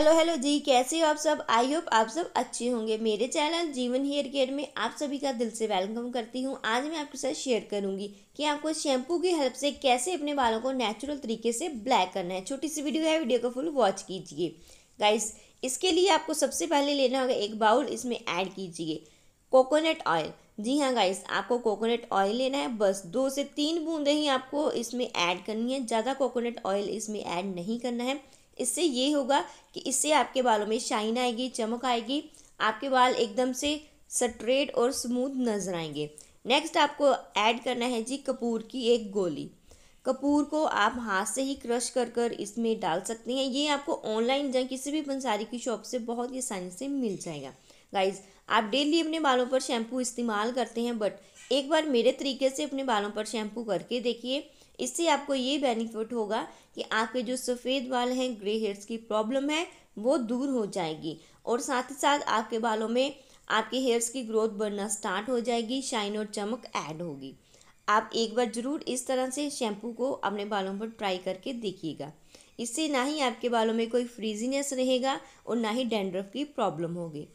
hello hello जी कैसे हो आप सब आई होप आप सब अच्छे होंगे मेरे चैनल जीवन हेयर केयर में आप सभी का दिल से वेलकम करती हूँ आज मैं आपके साथ शेयर करूँगी कि आपको शैम्पू की हेल्प से कैसे अपने बालों को नेचुरल तरीके से ब्लैक करना है छोटी सी वीडियो है वीडियो को फुल वॉच कीजिए गाइस इसके लिए आपको सबसे पहले लेना होगा एक बाउल इसमें ऐड कीजिए कोकोनट ऑयल जी हाँ गाइस आपको कोकोनट ऑयल लेना है बस दो से तीन बूंदें ही आपको इसमें ऐड करनी है ज़्यादा कोकोनट ऑयल इसमें ऐड नहीं करना है इससे ये होगा कि इससे आपके बालों में शाइन आएगी चमक आएगी आपके बाल एकदम से स्ट्रेट और स्मूथ नजर आएंगे नेक्स्ट आपको ऐड करना है जी कपूर की एक गोली कपूर को आप हाथ से ही क्रश कर कर इसमें डाल सकते हैं ये आपको ऑनलाइन या किसी भी पंसारी की शॉप से बहुत ही आसानी से मिल जाएगा गाइज आप डेली अपने बालों पर शैम्पू इस्तेमाल करते हैं बट एक बार मेरे तरीके से अपने बालों पर शैम्पू करके देखिए इससे आपको ये बेनिफिट होगा कि आपके जो सफ़ेद बाल हैं ग्रे हेयर्स की प्रॉब्लम है वो दूर हो जाएगी और साथ ही साथ आपके बालों में आपके हेयर्स की ग्रोथ बढ़ना स्टार्ट हो जाएगी शाइन और चमक ऐड होगी आप एक बार ज़रूर इस तरह से शैम्पू को अपने बालों पर ट्राई करके देखिएगा इससे ना ही आपके बालों में कोई फ्रीजीनेस रहेगा और ना ही डेंड्रफ की प्रॉब्लम होगी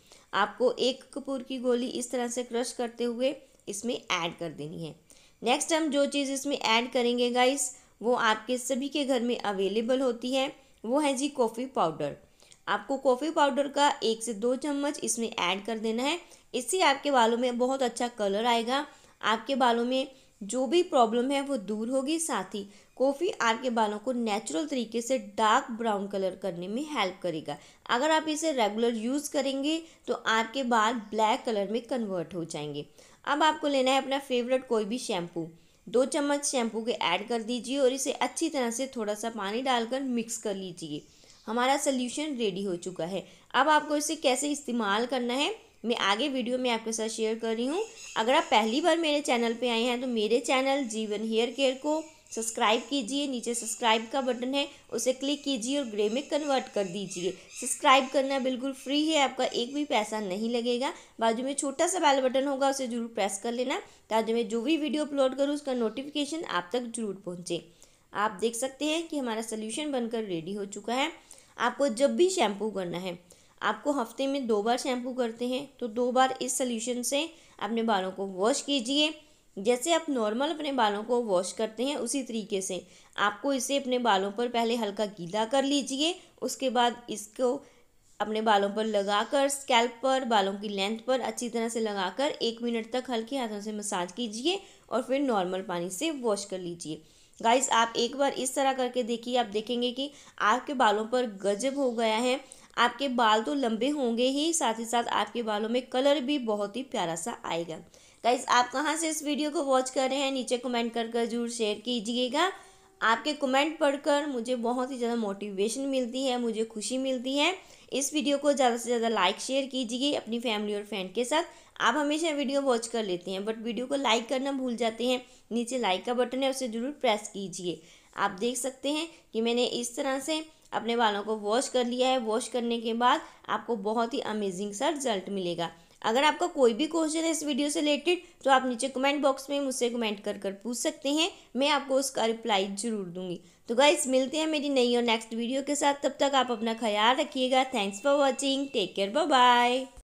आपको एक कपूर की गोली इस तरह से क्रश करते हुए इसमें ऐड कर देनी है नेक्स्ट हम जो चीज़ इसमें ऐड करेंगे गाइस वो आपके सभी के घर में अवेलेबल होती है वो है जी कॉफ़ी पाउडर आपको कॉफ़ी पाउडर का एक से दो चम्मच इसमें ऐड कर देना है इससे आपके बालों में बहुत अच्छा कलर आएगा आपके बालों में जो भी प्रॉब्लम है वो दूर होगी साथ ही कॉफ़ी आपके बालों को नेचुरल तरीके से डार्क ब्राउन कलर करने में हेल्प करेगा अगर आप इसे रेगुलर यूज़ करेंगे तो आपके बाल ब्लैक कलर में कन्वर्ट हो जाएंगे अब आपको लेना है अपना फेवरेट कोई भी शैम्पू दो चम्मच शैम्पू के ऐड कर दीजिए और इसे अच्छी तरह से थोड़ा सा पानी डालकर मिक्स कर लीजिए हमारा सल्यूशन रेडी हो चुका है अब आपको इसे कैसे इस्तेमाल करना है मैं आगे वीडियो में आपके साथ शेयर कर रही हूँ अगर आप पहली बार मेरे चैनल पे आए हैं तो मेरे चैनल जीवन हेयर केयर को सब्सक्राइब कीजिए नीचे सब्सक्राइब का बटन है उसे क्लिक कीजिए और ग्रे में कन्वर्ट कर दीजिए सब्सक्राइब करना बिल्कुल फ्री है आपका एक भी पैसा नहीं लगेगा बाजू में छोटा सा बैल बटन होगा उसे जरूर प्रेस कर लेना ताकि मैं जो भी वीडियो अपलोड करूँ उसका नोटिफिकेशन आप तक जरूर पहुँचे आप देख सकते हैं कि हमारा सोल्यूशन बनकर रेडी हो चुका है आपको जब भी शैम्पू करना है आपको हफ्ते में दो बार शैम्पू करते हैं तो दो बार इस सल्यूशन से अपने बालों को वॉश कीजिए जैसे आप नॉर्मल अपने बालों को वॉश करते हैं उसी तरीके से आपको इसे अपने बालों पर पहले हल्का गीला कर लीजिए उसके बाद इसको अपने बालों पर लगाकर स्कैल्प पर बालों की लेंथ पर अच्छी तरह से लगाकर एक मिनट तक हल्के हाथों से मसाज कीजिए और फिर नॉर्मल पानी से वॉश कर लीजिए गाइस आप एक बार इस तरह करके देखिए आप देखेंगे कि आपके बालों पर गजब हो गया है आपके बाल तो लंबे होंगे ही साथ ही साथ आपके बालों में कलर भी बहुत ही प्यारा सा आएगा गाइज आप कहाँ से इस वीडियो को वॉच कर रहे हैं नीचे कमेंट कर कर जरूर शेयर कीजिएगा आपके कमेंट पढ़कर मुझे बहुत ही ज़्यादा मोटिवेशन मिलती है मुझे खुशी मिलती है इस वीडियो को ज़्यादा से ज़्यादा लाइक शेयर कीजिए अपनी फैमिली और फ्रेंड के साथ आप हमेशा वीडियो वॉच कर लेते हैं बट वीडियो को लाइक करना भूल जाते हैं नीचे लाइक का बटन है उसे ज़रूर प्रेस कीजिए आप देख सकते हैं कि मैंने इस तरह से अपने बालों को वॉश कर लिया है वॉश करने के बाद आपको बहुत ही अमेजिंग सा रिजल्ट मिलेगा अगर आपका कोई भी क्वेश्चन है इस वीडियो से रिलेटेड तो आप नीचे कमेंट बॉक्स में मुझसे कमेंट कर कर पूछ सकते हैं मैं आपको उसका रिप्लाई जरूर दूंगी तो गाइस मिलते हैं मेरी नई और नेक्स्ट वीडियो के साथ तब तक आप अपना ख्याल रखिएगा thanks for watching take care bye